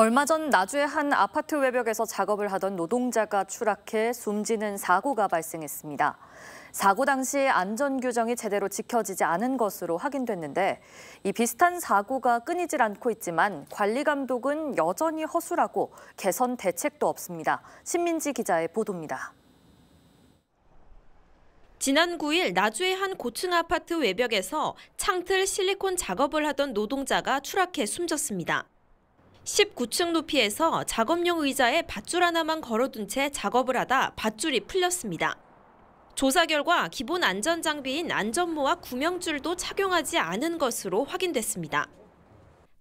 얼마 전 나주의 한 아파트 외벽에서 작업을 하던 노동자가 추락해 숨지는 사고가 발생했습니다. 사고 당시 안전 규정이 제대로 지켜지지 않은 것으로 확인됐는데 이 비슷한 사고가 끊이질 않고 있지만 관리 감독은 여전히 허술하고 개선 대책도 없습니다. 신민지 기자의 보도입니다. 지난 9일 나주의 한 고층 아파트 외벽에서 창틀 실리콘 작업을 하던 노동자가 추락해 숨졌습니다. 19층 높이에서 작업용 의자에 밧줄 하나만 걸어둔 채 작업을 하다 밧줄이 풀렸습니다. 조사 결과 기본 안전 장비인 안전모와 구명줄도 착용하지 않은 것으로 확인됐습니다.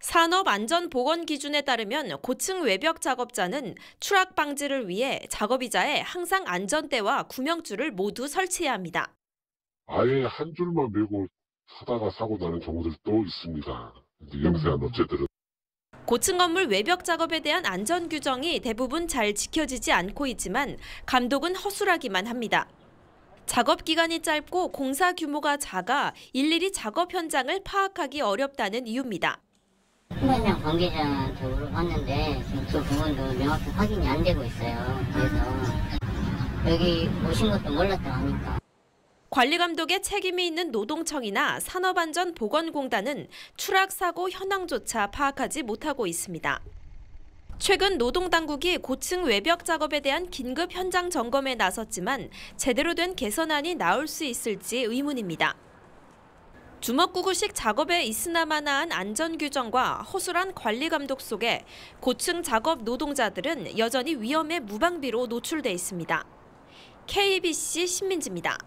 산업안전보건 기준에 따르면 고층 외벽 작업자는 추락 방지를 위해 작업이자에 항상 안전대와 구명줄을 모두 설치해야 합니다. 아예 한 줄만 메고 하다가 사고 나는 경우들도 있습니다. 영세한 업체들은. 고층 건물 외벽 작업에 대한 안전 규정이 대부분 잘 지켜지지 않고 있지만 감독은 허술하기만 합니다. 작업 기간이 짧고 공사 규모가 작아 일일이 작업 현장을 파악하기 어렵다는 이유입니다. 현장 관계자한테 물어봤는데 지금 그 부분도 명확히 확인이 안 되고 있어요. 그래서 여기 오신 것도 몰랐다 하니까. 관리 감독의 책임이 있는 노동청이나 산업안전보건공단은 추락사고 현황조차 파악하지 못하고 있습니다. 최근 노동당국이 고층 외벽 작업에 대한 긴급 현장 점검에 나섰지만 제대로 된 개선안이 나올 수 있을지 의문입니다. 주먹구구식 작업에 있으나마나한 안전 규정과 허술한 관리 감독 속에 고층 작업 노동자들은 여전히 위험의 무방비로 노출돼 있습니다. KBC 신민지입니다.